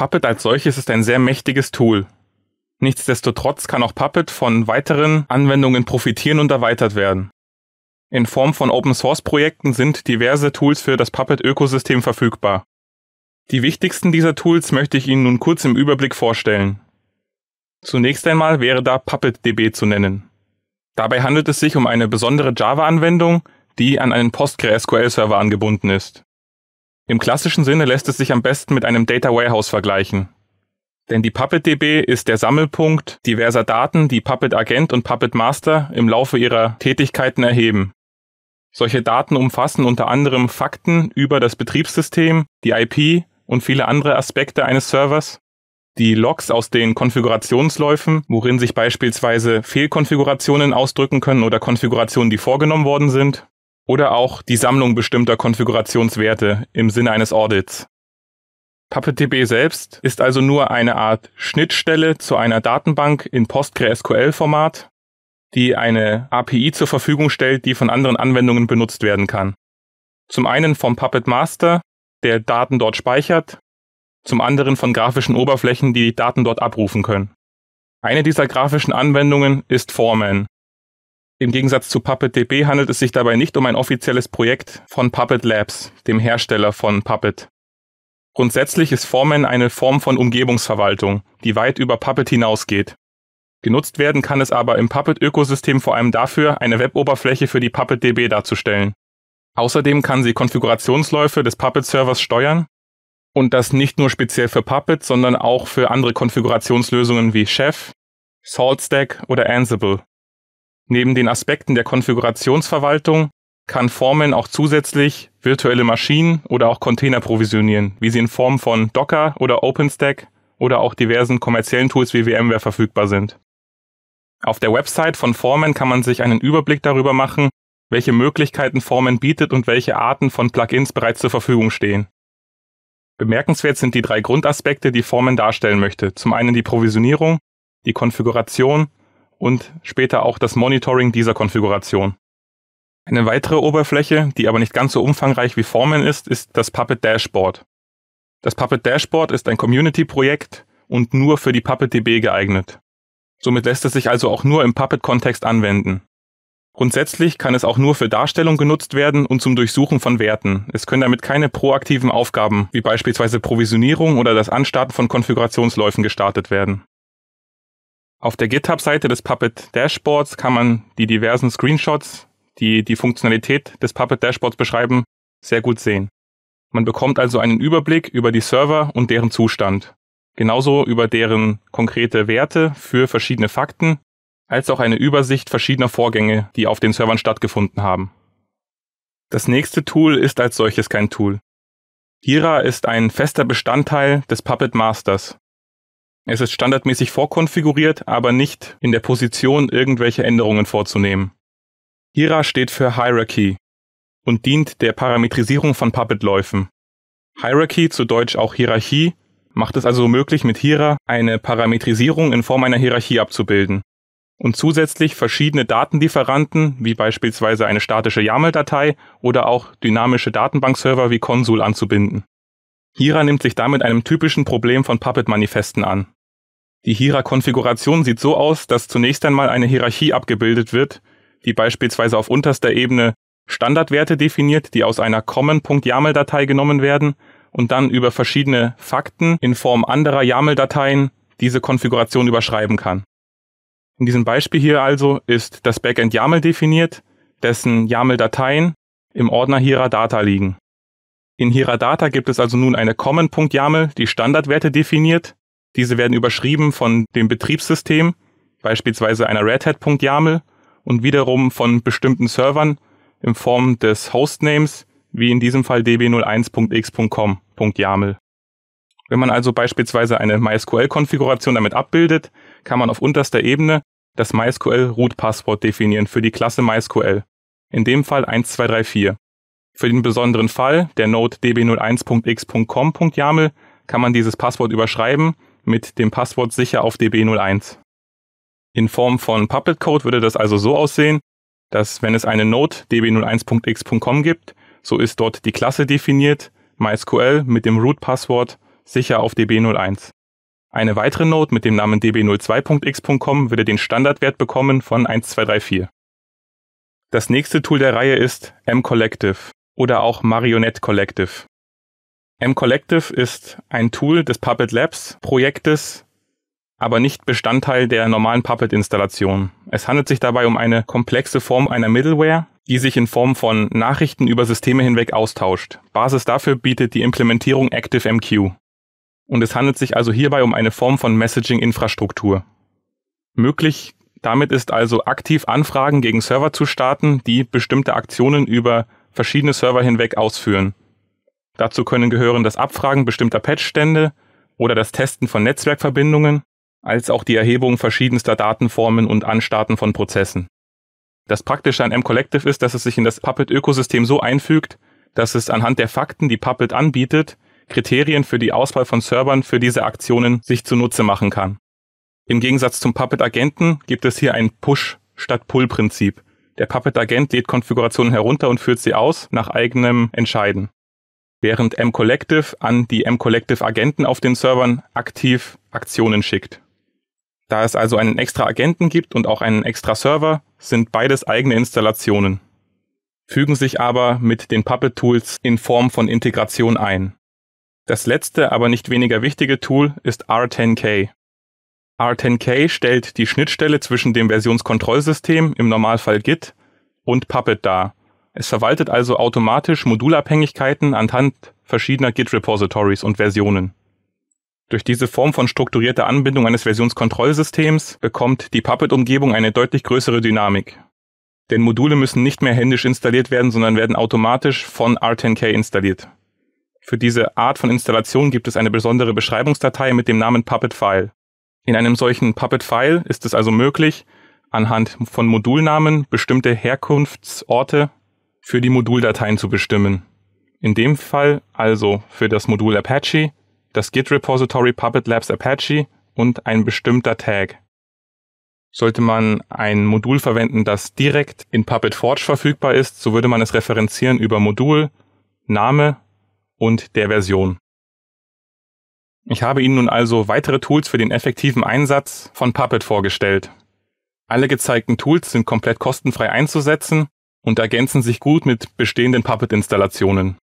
Puppet als solches ist ein sehr mächtiges Tool. Nichtsdestotrotz kann auch Puppet von weiteren Anwendungen profitieren und erweitert werden. In Form von Open-Source-Projekten sind diverse Tools für das Puppet-Ökosystem verfügbar. Die wichtigsten dieser Tools möchte ich Ihnen nun kurz im Überblick vorstellen. Zunächst einmal wäre da PuppetDB zu nennen. Dabei handelt es sich um eine besondere Java-Anwendung, die an einen PostgreSQL-Server angebunden ist. Im klassischen Sinne lässt es sich am besten mit einem Data Warehouse vergleichen. Denn die Puppet DB ist der Sammelpunkt diverser Daten, die Puppet Agent und Puppet Master im Laufe ihrer Tätigkeiten erheben. Solche Daten umfassen unter anderem Fakten über das Betriebssystem, die IP und viele andere Aspekte eines Servers, die Logs aus den Konfigurationsläufen, worin sich beispielsweise Fehlkonfigurationen ausdrücken können oder Konfigurationen, die vorgenommen worden sind, oder auch die Sammlung bestimmter Konfigurationswerte im Sinne eines Audits. PuppetDB selbst ist also nur eine Art Schnittstelle zu einer Datenbank in PostgreSQL-Format, die eine API zur Verfügung stellt, die von anderen Anwendungen benutzt werden kann. Zum einen vom Puppet Master, der Daten dort speichert, zum anderen von grafischen Oberflächen, die, Daten dort abrufen können. Eine dieser grafischen Anwendungen ist Foreman, im Gegensatz zu PuppetDB handelt es sich dabei nicht um ein offizielles Projekt von Puppet Labs, dem Hersteller von Puppet. Grundsätzlich ist Foreman eine Form von Umgebungsverwaltung, die weit über Puppet hinausgeht. Genutzt werden kann es aber im Puppet-Ökosystem vor allem dafür, eine Web-Oberfläche für die PuppetDB darzustellen. Außerdem kann sie Konfigurationsläufe des Puppet-Servers steuern und das nicht nur speziell für Puppet, sondern auch für andere Konfigurationslösungen wie Chef, SaltStack oder Ansible. Neben den Aspekten der Konfigurationsverwaltung kann Formen auch zusätzlich virtuelle Maschinen oder auch Container provisionieren, wie sie in Form von Docker oder OpenStack oder auch diversen kommerziellen Tools wie VMware verfügbar sind. Auf der Website von Formen kann man sich einen Überblick darüber machen, welche Möglichkeiten Formen bietet und welche Arten von Plugins bereits zur Verfügung stehen. Bemerkenswert sind die drei Grundaspekte, die Formen darstellen möchte. Zum einen die Provisionierung, die Konfiguration und später auch das Monitoring dieser Konfiguration. Eine weitere Oberfläche, die aber nicht ganz so umfangreich wie Formen ist, ist das Puppet Dashboard. Das Puppet Dashboard ist ein Community-Projekt und nur für die Puppet DB geeignet. Somit lässt es sich also auch nur im Puppet-Kontext anwenden. Grundsätzlich kann es auch nur für Darstellung genutzt werden und zum Durchsuchen von Werten. Es können damit keine proaktiven Aufgaben wie beispielsweise Provisionierung oder das Anstarten von Konfigurationsläufen gestartet werden. Auf der GitHub-Seite des Puppet Dashboards kann man die diversen Screenshots, die die Funktionalität des Puppet Dashboards beschreiben, sehr gut sehen. Man bekommt also einen Überblick über die Server und deren Zustand, genauso über deren konkrete Werte für verschiedene Fakten, als auch eine Übersicht verschiedener Vorgänge, die auf den Servern stattgefunden haben. Das nächste Tool ist als solches kein Tool. Jira ist ein fester Bestandteil des Puppet Masters, es ist standardmäßig vorkonfiguriert, aber nicht in der Position, irgendwelche Änderungen vorzunehmen. Hira steht für Hierarchy und dient der Parametrisierung von Puppet-Läufen. Hierarchy, zu Deutsch auch Hierarchie, macht es also möglich, mit Hira eine Parametrisierung in Form einer Hierarchie abzubilden und zusätzlich verschiedene Datendieferanten, wie beispielsweise eine statische YAML-Datei oder auch dynamische Datenbankserver wie Consul anzubinden. Hira nimmt sich damit einem typischen Problem von Puppet-Manifesten an. Die Hira-Konfiguration sieht so aus, dass zunächst einmal eine Hierarchie abgebildet wird, die beispielsweise auf unterster Ebene Standardwerte definiert, die aus einer Common.yaml-Datei genommen werden und dann über verschiedene Fakten in Form anderer YAML-Dateien diese Konfiguration überschreiben kann. In diesem Beispiel hier also ist das Backend YAML definiert, dessen YAML-Dateien im Ordner Hira Data liegen. In Hira Data gibt es also nun eine Common.yaml, die Standardwerte definiert diese werden überschrieben von dem Betriebssystem, beispielsweise einer Red Hat.yaml und wiederum von bestimmten Servern in Form des Hostnames, wie in diesem Fall db01.x.com.yaml. Wenn man also beispielsweise eine MySQL-Konfiguration damit abbildet, kann man auf unterster Ebene das MySQL-Root-Passwort definieren für die Klasse MySQL. In dem Fall 1234. Für den besonderen Fall, der Node db01.x.com.yaml, kann man dieses Passwort überschreiben mit dem Passwort sicher auf DB01. In Form von Puppet Code würde das also so aussehen, dass wenn es eine Node db01.x.com gibt, so ist dort die Klasse definiert, MySQL mit dem Root-Passwort sicher auf db01. Eine weitere Node mit dem Namen db02.x.com würde den Standardwert bekommen von 1234. Das nächste Tool der Reihe ist mCollective oder auch Marionette Collective. M-Collective ist ein Tool des Puppet Labs Projektes, aber nicht Bestandteil der normalen Puppet-Installation. Es handelt sich dabei um eine komplexe Form einer Middleware, die sich in Form von Nachrichten über Systeme hinweg austauscht. Basis dafür bietet die Implementierung ActiveMQ. Und es handelt sich also hierbei um eine Form von Messaging-Infrastruktur. Möglich damit ist also aktiv Anfragen gegen Server zu starten, die bestimmte Aktionen über verschiedene Server hinweg ausführen. Dazu können gehören das Abfragen bestimmter Patchstände oder das Testen von Netzwerkverbindungen, als auch die Erhebung verschiedenster Datenformen und Anstarten von Prozessen. Das Praktische an M-Collective ist, dass es sich in das Puppet-Ökosystem so einfügt, dass es anhand der Fakten, die Puppet anbietet, Kriterien für die Auswahl von Servern für diese Aktionen sich zunutze machen kann. Im Gegensatz zum Puppet-Agenten gibt es hier ein Push- statt Pull-Prinzip. Der Puppet-Agent lädt Konfigurationen herunter und führt sie aus nach eigenem Entscheiden während mCollective an die mCollective-Agenten auf den Servern aktiv Aktionen schickt. Da es also einen extra Agenten gibt und auch einen extra Server, sind beides eigene Installationen, fügen sich aber mit den Puppet-Tools in Form von Integration ein. Das letzte, aber nicht weniger wichtige Tool ist R10K. R10K stellt die Schnittstelle zwischen dem Versionskontrollsystem, im Normalfall Git, und Puppet dar es verwaltet also automatisch Modulabhängigkeiten anhand verschiedener Git-Repositories und Versionen. Durch diese Form von strukturierter Anbindung eines Versionskontrollsystems bekommt die Puppet-Umgebung eine deutlich größere Dynamik. Denn Module müssen nicht mehr händisch installiert werden, sondern werden automatisch von R10k installiert. Für diese Art von Installation gibt es eine besondere Beschreibungsdatei mit dem Namen Puppet-File. In einem solchen Puppet-File ist es also möglich, anhand von Modulnamen bestimmte Herkunftsorte für die Moduldateien zu bestimmen. In dem Fall also für das Modul Apache, das Git Repository Puppet Labs Apache und ein bestimmter Tag. Sollte man ein Modul verwenden, das direkt in Puppet Forge verfügbar ist, so würde man es referenzieren über Modul, Name und der Version. Ich habe Ihnen nun also weitere Tools für den effektiven Einsatz von Puppet vorgestellt. Alle gezeigten Tools sind komplett kostenfrei einzusetzen und ergänzen sich gut mit bestehenden Puppet-Installationen.